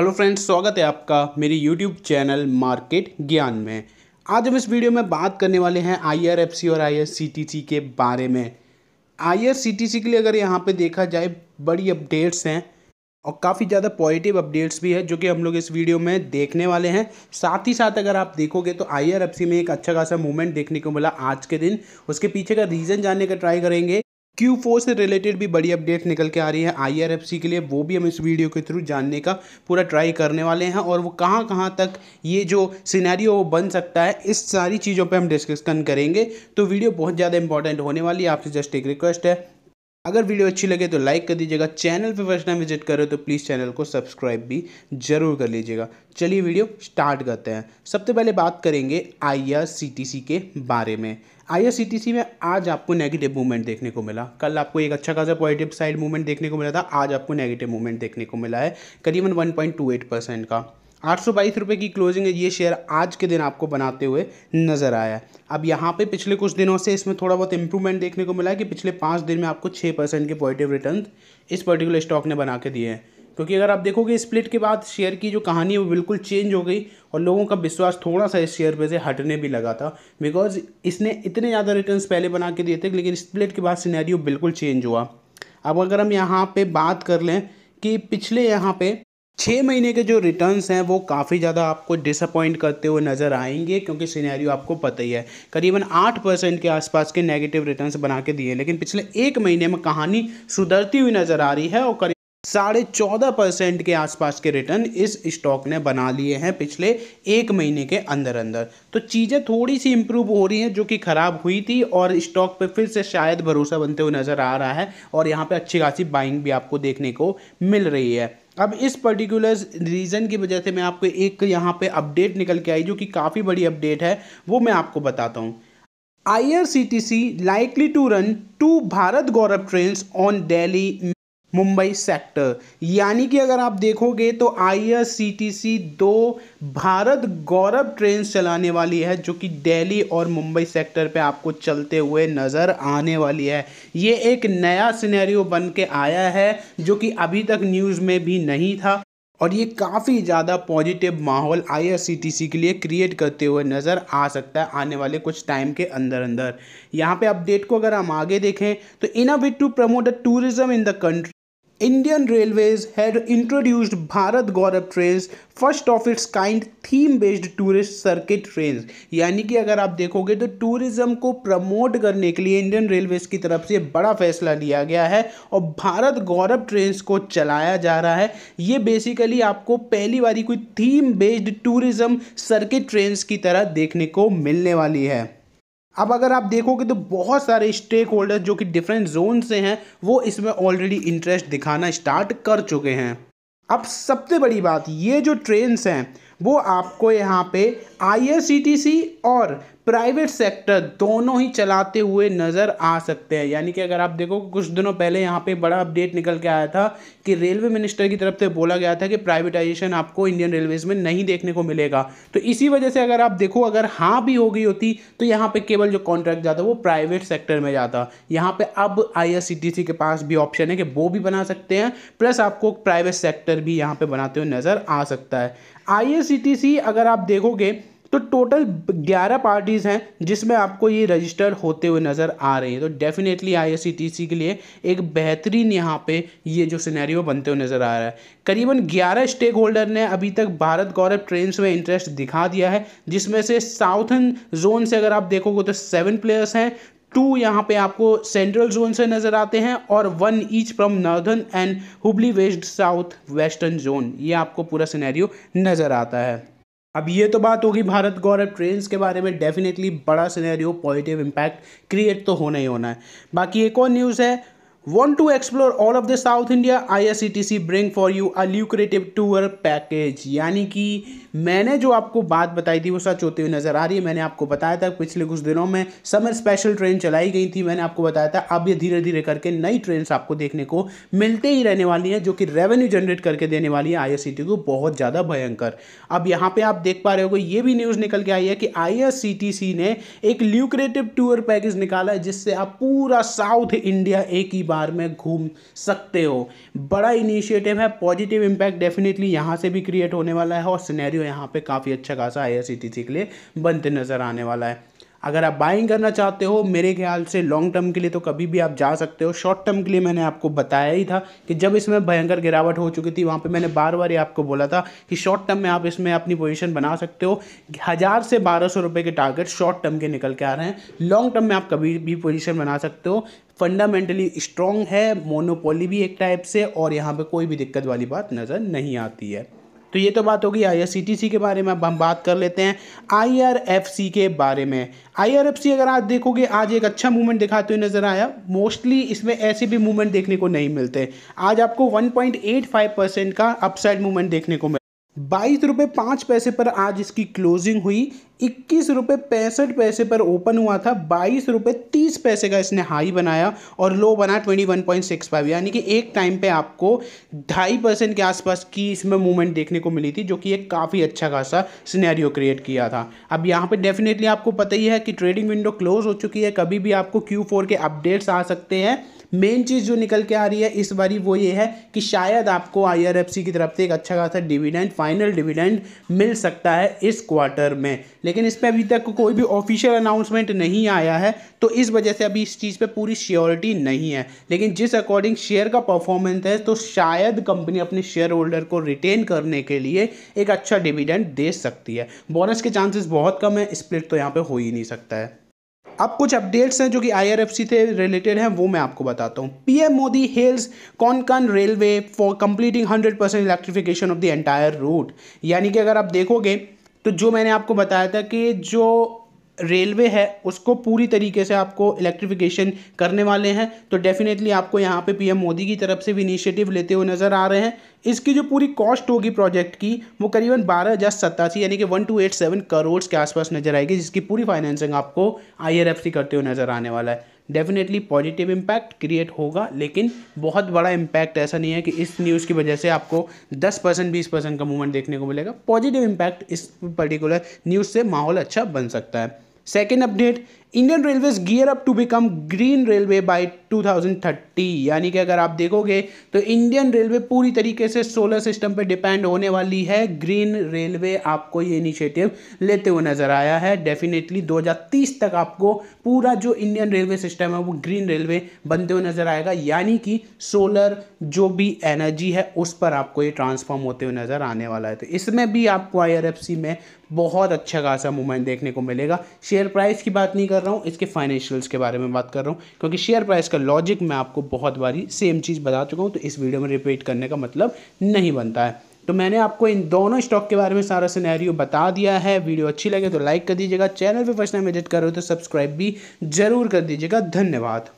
Hello friends स्वागत है आपका मेरी यूट्यूब चैनल मार्केट ज्ञान में आज हम इस वीडियो में बात करने वाले हैं आई और आई के बारे में आई के लिए अगर यहाँ पे देखा जाए बड़ी अपडेट्स हैं और काफ़ी ज़्यादा पॉजिटिव अपडेट्स भी है जो कि हम लोग इस वीडियो में देखने वाले हैं साथ ही साथ अगर आप देखोगे तो आई में एक अच्छा खासा मूवमेंट देखने को मिला आज के दिन उसके पीछे का रीज़न जानने का ट्राई करेंगे क्यू से रिलेटेड भी बड़ी अपडेट निकल के आ रही है आईआरएफसी के लिए वो भी हम इस वीडियो के थ्रू जानने का पूरा ट्राई करने वाले हैं और वो कहाँ कहाँ तक ये जो सिनेरियो वो बन सकता है इस सारी चीज़ों पे हम डिस्कशन करेंगे तो वीडियो बहुत ज़्यादा इंपॉर्टेंट होने वाली है आपसे जस्ट एक रिक्वेस्ट है अगर वीडियो अच्छी लगे तो लाइक कर दीजिएगा चैनल पर फर्स्ट टाइम विजिट करें तो प्लीज़ चैनल को सब्सक्राइब भी जरूर कर लीजिएगा चलिए वीडियो स्टार्ट करते हैं सबसे पहले बात करेंगे आई के बारे में आई में आज आपको नेगेटिव मूवमेंट देखने को मिला कल आपको एक अच्छा खासा पॉजिटिव साइड मूवमेंट देखने को मिला था आज आपको नेगेटिव मूवमेंट देखने को मिला है करीबन वन परसेंट का आठ सौ बाईस रुपये की क्लोजिंग है ये शेयर आज के दिन आपको बनाते हुए नज़र आया अब यहाँ पे पिछले कुछ दिनों से इसमें थोड़ा बहुत इंप्रूवमेंट देखने को मिला है कि पिछले पाँच दिन में आपको छः परसेंट के पॉजिटिव रिटर्न इस पर्टिकुलर स्टॉक ने बना के दिए हैं क्योंकि अगर आप देखोगे स्प्लिट के बाद शेयर की जो कहानी है वो बिल्कुल चेंज हो गई और लोगों का विश्वास थोड़ा सा इस शेयर पे से हटने भी लगा था बिकॉज इसने इतने ज़्यादा रिटर्न्स पहले बना के दिए थे लेकिन स्प्लिट के बाद सिनेरियो बिल्कुल चेंज हुआ अब अगर हम यहाँ पे बात कर लें कि पिछले यहाँ पे छः महीने के जो रिटर्न्स हैं वो काफ़ी ज़्यादा आपको डिसअपॉइंट करते हुए नज़र आएंगे क्योंकि सीनैरियो आपको पता ही है करीबन आठ परसेंट के आसपास के नेगेटिव रिटर्न्स बना के दिए लेकिन पिछले एक महीने में कहानी सुधरती हुई नज़र आ रही है और करीब साढ़े चौदह परसेंट के आसपास के रिटर्न इस स्टॉक ने बना लिए हैं पिछले एक महीने के अंदर अंदर तो चीज़ें थोड़ी सी इम्प्रूव हो रही हैं जो कि ख़राब हुई थी और स्टॉक पे फिर से शायद भरोसा बनते हुए नज़र आ रहा है और यहाँ पे अच्छी खासी बाइंग भी आपको देखने को मिल रही है अब इस पर्टिकुलर रीज़न की वजह से मैं आपको एक यहाँ पे अपडेट निकल के आई जो कि काफ़ी बड़ी अपडेट है वो मैं आपको बताता हूँ सी likely to run two Bharat Gaurav train on daily Mumbai sector यानी कि अगर आप देखोगे तो आईआरसीटीसी दो भारत गौरव ट्रेन चलाने वाली है जो कि दिल्ली और मुंबई सेक्टर पे आपको चलते हुए नज़र आने वाली है ये एक नया सिनेरियो बन के आया है जो कि अभी तक न्यूज़ में भी नहीं था और ये काफ़ी ज़्यादा पॉजिटिव माहौल आई के लिए क्रिएट करते हुए नज़र आ सकता है आने वाले कुछ टाइम के अंदर अंदर यहाँ पे अपडेट को अगर हम आगे देखें तो in innovate to promote the tourism in the country Indian railways had introduced Bharat Gaurav train first of its kind theme based tourist circuit train यानी कि अगर आप देखोगे तो टूरिज्म को प्रमोट करने के लिए इंडियन रेलवेज की तरफ से बड़ा फैसला लिया गया है और भारत गौरव ट्रेन को चलाया जा रहा है ये बेसिकली आपको पहली बारी कोई theme based tourism circuit train की तरह देखने को मिलने वाली है अब अगर आप देखोगे तो बहुत सारे स्टेक होल्डर जो कि डिफरेंट जोन से हैं वो इसमें ऑलरेडी इंटरेस्ट दिखाना स्टार्ट कर चुके हैं अब सबसे बड़ी बात ये जो ट्रेन्स हैं वो आपको यहाँ पे आईआरसीटीसी और प्राइवेट सेक्टर दोनों ही चलाते हुए नज़र आ सकते हैं यानी कि अगर आप देखो कुछ दिनों पहले यहाँ पे बड़ा अपडेट निकल के आया था कि रेलवे मिनिस्टर की तरफ से बोला गया था कि प्राइवेटाइजेशन आपको इंडियन रेलवेज़ में नहीं देखने को मिलेगा तो इसी वजह से अगर आप देखो अगर हाँ भी हो गई होती तो यहाँ पर केवल जो कॉन्ट्रैक्ट जाता वो प्राइवेट सेक्टर में जाता यहाँ पर अब आई के पास भी ऑप्शन है कि वो भी बना सकते हैं प्लस आपको प्राइवेट सेक्टर भी यहाँ पर बनाते हुए नज़र आ सकता है आई अगर आप देखोगे तो टोटल 11 पार्टीज़ हैं जिसमें आपको ये रजिस्टर होते हुए नज़र आ रही है तो डेफिनेटली आईएससीटीसी e के लिए एक बेहतरीन यहाँ पे ये जो सिनेरियो बनते हुए नज़र आ रहा है करीबन 11 स्टेक होल्डर ने अभी तक भारत गौरव ट्रेन्स में इंटरेस्ट दिखा दिया है जिसमें से साउथन जोन से अगर आप देखोगे तो सेवन प्लेयर्स हैं टू यहाँ पे आपको सेंट्रल जोन से नज़र आते हैं और one each from northern and Hubli west south western zone ये आपको पूरा सिनेरियो नज़र आता है अब ये तो बात होगी भारत गौरव ट्रेन्स के बारे में डेफिनेटली बड़ा सिनेरियो पॉजिटिव इम्पैक्ट क्रिएट तो होना ही होना है बाकी एक और न्यूज़ है Want to explore all of the South India? IRCTC e bring for you a lucrative tour package. यानी कि मैंने जो आपको बात बताई थी वो सच होती हुई नज़र आ रही है मैंने आपको बताया था पिछले कुछ दिनों में समर स्पेशल ट्रेन चलाई गई थी मैंने आपको बताया था अब ये धीरे धीरे करके नई ट्रेन आपको देखने को मिलते ही रहने वाली हैं जो कि रेवेन्यू जनरेट करके देने वाली है आई e को बहुत ज़्यादा भयंकर अब यहाँ पर आप देख पा रहे हो ये भी न्यूज़ निकल के आई है कि आई e ने एक ल्यूक्रेटिव टूर पैकेज निकाला है जिससे आप पूरा साउथ इंडिया एक ही बार में घूम सकते हो बड़ा इनिशिएटिव है पॉजिटिव इम्पैक्ट डेफिनेटली यहाँ से भी क्रिएट होने वाला है और सिनेरियो यहाँ पे काफ़ी अच्छा खासा आई के लिए बनते नज़र आने वाला है अगर आप बाइंग करना चाहते हो मेरे ख्याल से लॉन्ग टर्म के लिए तो कभी भी आप जा सकते हो शॉर्ट टर्म के लिए मैंने आपको बताया ही था कि जब इसमें भयंकर गिरावट हो चुकी थी वहाँ पे मैंने बार बार ये आपको बोला था कि शॉर्ट टर्म में आप इसमें अपनी पोजीशन बना सकते हो हज़ार से बारह सौ रुपये के टारगेट शॉर्ट टर्म के निकल के आ रहे हैं लॉन्ग टर्म में आप कभी भी पोजिशन बना सकते हो फंडामेंटली स्ट्रॉन्ग है मोनोपोली भी एक टाइप से और यहाँ पर कोई भी दिक्कत वाली बात नज़र नहीं आती है तो ये तो बात होगी सी के बारे में अब हम बात कर लेते हैं सी के बारे में सी अगर आप देखोगे आज एक अच्छा मूवमेंट दिखाते हुए नजर आया मोस्टली इसमें ऐसे भी मूवमेंट देखने को नहीं मिलते आज आपको 1.85 परसेंट का अपसाइड मूवमेंट देखने को है बाईस रुपये पाँच पैसे पर आज इसकी क्लोजिंग हुई इक्कीस रुपये पैंसठ पैसे पर ओपन हुआ था बाईस रुपये तीस पैसे का इसने हाई बनाया और लो बना twenty one point six five यानी कि एक टाइम पे आपको ढाई परसेंट के आसपास की इसमें मूवमेंट देखने को मिली थी जो कि एक काफ़ी अच्छा खासा सिनेरियो क्रिएट किया था अब यहाँ पर डेफिनेटली आपको पता ही है कि ट्रेडिंग विंडो क्लोज हो चुकी है कभी भी आपको क्यू फोर के अपडेट्स आ सकते हैं मेन चीज़ जो निकल के आ रही है इस बारी वो ये है कि शायद आपको आई की तरफ से एक अच्छा खासा डिविडेंड फाइनल डिविडेंड मिल सकता है इस क्वार्टर में लेकिन इस पर अभी तक कोई भी ऑफिशियल अनाउंसमेंट नहीं आया है तो इस वजह से अभी इस चीज़ पर पूरी श्योरिटी नहीं है लेकिन जिस अकॉर्डिंग शेयर का परफॉर्मेंस है तो शायद कंपनी अपने शेयर होल्डर को रिटेन करने के लिए एक अच्छा डिविडेंड दे सकती है बोनस के चांसेस बहुत कम है स्प्लिट तो यहाँ पे हो ही नहीं सकता है अब कुछ अपडेट्स हैं जो कि आईआरएफसी से रिलेटेड हैं वो मैं आपको बताता हूँ PM Modi hails Konkan railway for completing 100 percent electrification of the entire route यानी कि अगर आप देखोगे तो जो मैंने आपको बताया था कि जो रेलवे है उसको पूरी तरीके से आपको इलेक्ट्रिफिकेशन करने वाले हैं तो डेफिनेटली आपको यहाँ पे पीएम मोदी की तरफ से भी इनिशिएटिव लेते हुए नज़र आ रहे हैं इसकी जो पूरी कॉस्ट होगी प्रोजेक्ट की वो करीबन बारह हज़ार सत्तासी यानी कि one two eight seven crore के आसपास नज़र आएगी जिसकी पूरी फाइनेंसिंग आपको आई करते हुए नज़र आने वाला है डेफिनेटली पॉजिटिव इम्पैक्ट क्रिएट होगा लेकिन बहुत बड़ा इम्पैक्ट ऐसा नहीं है कि इस न्यूज़ की वजह से आपको 10 परसेंट बीस परसेंट का मूवमेंट देखने को मिलेगा पॉजिटिव इम्पैक्ट इस पर्टिकुलर न्यूज़ से माहौल अच्छा बन सकता है second update Indian railways gear up to become green railway by 2030 यानी कि अगर आप देखोगे तो इंडियन रेलवे पूरी तरीके से सोलर सिस्टम पर डिपेंड होने वाली है ग्रीन रेलवे आपको ये इनिशिएटिव लेते हुए नज़र आया है डेफिनेटली 2030 तक आपको पूरा जो इंडियन रेलवे सिस्टम है वो ग्रीन रेलवे बनते हुए नज़र आएगा यानी कि सोलर जो भी एनर्जी है उस पर आपको ये ट्रांसफॉर्म होते हुए नज़र आने वाला है तो इसमें भी आपको आई में बहुत अच्छा खासा मूवमेंट देखने को मिलेगा शेयर प्राइस की बात नहीं कर कर रहा हूँ इसके फाइनेंशियल्स के बारे में बात कर रहा हूँ क्योंकि शेयर प्राइस का लॉजिक मैं आपको बहुत बारी सेम चीज़ बता चुका हूँ तो इस वीडियो में रिपीट करने का मतलब नहीं बनता है तो मैंने आपको इन दोनों स्टॉक के बारे में सारा सिनेरियो बता दिया है वीडियो अच्छी लगे तो लाइक कर दीजिएगा चैनल पर फर्स्ट टाइम विजिट कर रहे हो तो सब्सक्राइब भी जरूर कर दीजिएगा धन्यवाद